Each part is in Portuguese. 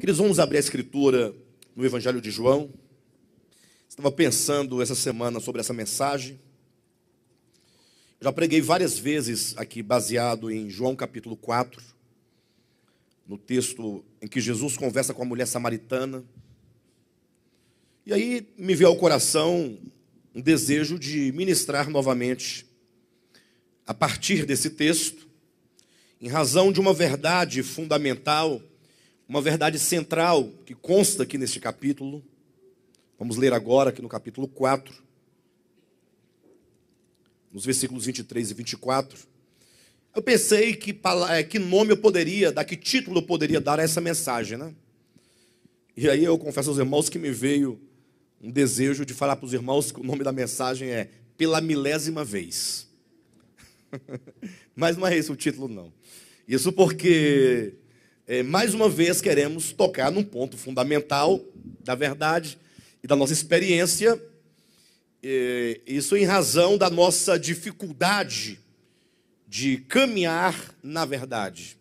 Queridos, vamos abrir a escritura no Evangelho de João. Estava pensando essa semana sobre essa mensagem. já preguei várias vezes aqui, baseado em João capítulo 4, no texto em que Jesus conversa com a mulher samaritana. E aí me veio ao coração um desejo de ministrar novamente a partir desse texto, em razão de uma verdade fundamental uma verdade central que consta aqui neste capítulo. Vamos ler agora, aqui no capítulo 4, nos versículos 23 e 24. Eu pensei que, eh, que nome eu poderia dar, que título eu poderia dar a essa mensagem, né? E aí eu confesso aos irmãos que me veio um desejo de falar para os irmãos que o nome da mensagem é Pela Milésima Vez. Mas não é esse o título, não. Isso porque é, mais uma vez queremos tocar num ponto fundamental da verdade e da nossa experiência, é, isso em razão da nossa dificuldade de caminhar na verdade,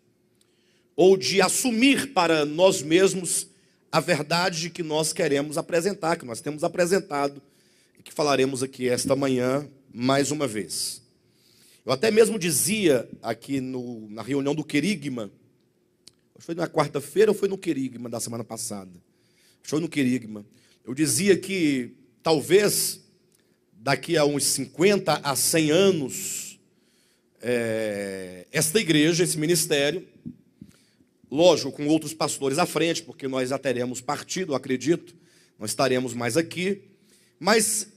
ou de assumir para nós mesmos a verdade que nós queremos apresentar, que nós temos apresentado, e que falaremos aqui esta manhã mais uma vez. Eu até mesmo dizia aqui no, na reunião do Querigma, foi na quarta-feira ou foi no querigma da semana passada? Foi no querigma. Eu dizia que talvez daqui a uns 50 a 100 anos, é, esta igreja, esse ministério, lógico, com outros pastores à frente, porque nós já teremos partido, acredito, não estaremos mais aqui, mas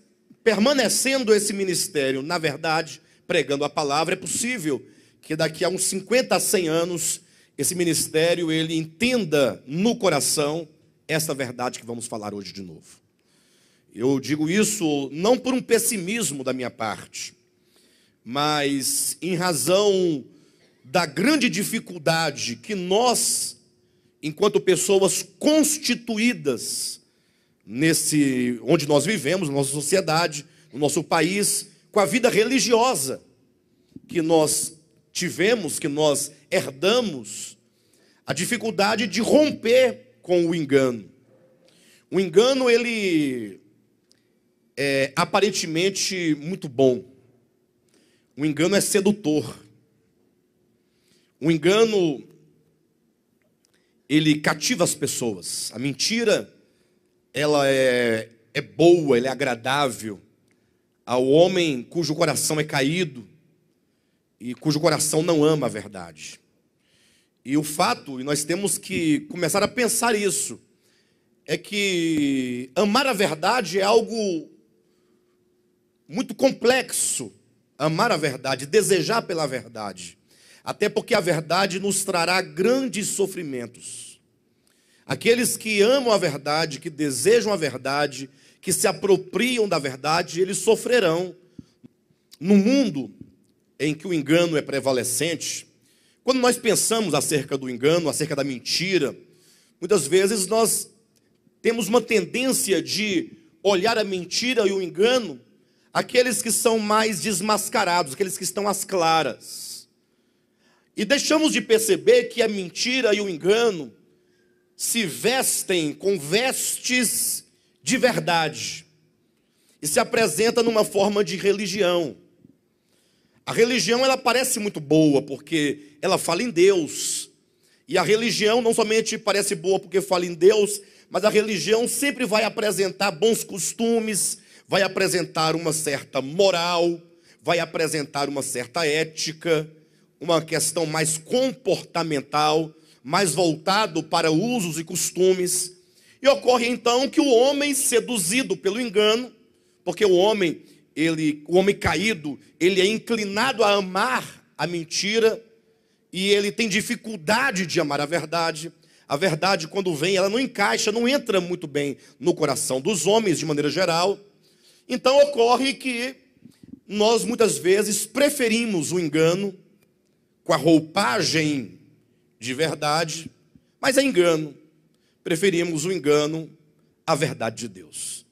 permanecendo esse ministério, na verdade, pregando a palavra, é possível que daqui a uns 50 a 100 anos esse ministério ele entenda no coração essa verdade que vamos falar hoje de novo. Eu digo isso não por um pessimismo da minha parte, mas em razão da grande dificuldade que nós, enquanto pessoas constituídas nesse onde nós vivemos, na nossa sociedade, no nosso país, com a vida religiosa que nós tivemos, que nós herdamos, a dificuldade de romper com o engano. O engano, ele é aparentemente muito bom. O engano é sedutor. O engano, ele cativa as pessoas. A mentira, ela é, é boa, ela é agradável ao homem cujo coração é caído, e cujo coração não ama a verdade. E o fato, e nós temos que começar a pensar isso, é que amar a verdade é algo muito complexo. Amar a verdade, desejar pela verdade. Até porque a verdade nos trará grandes sofrimentos. Aqueles que amam a verdade, que desejam a verdade, que se apropriam da verdade, eles sofrerão no mundo em que o engano é prevalecente, quando nós pensamos acerca do engano, acerca da mentira, muitas vezes nós temos uma tendência de olhar a mentira e o engano aqueles que são mais desmascarados, aqueles que estão às claras. E deixamos de perceber que a mentira e o engano se vestem com vestes de verdade e se apresenta numa forma de religião. A religião ela parece muito boa porque ela fala em Deus. E a religião não somente parece boa porque fala em Deus, mas a religião sempre vai apresentar bons costumes, vai apresentar uma certa moral, vai apresentar uma certa ética, uma questão mais comportamental, mais voltado para usos e costumes. E ocorre então que o homem seduzido pelo engano, porque o homem ele, o homem caído, ele é inclinado a amar a mentira e ele tem dificuldade de amar a verdade. A verdade, quando vem, ela não encaixa, não entra muito bem no coração dos homens, de maneira geral. Então ocorre que nós muitas vezes preferimos o engano com a roupagem de verdade, mas é engano. Preferimos o engano à verdade de Deus.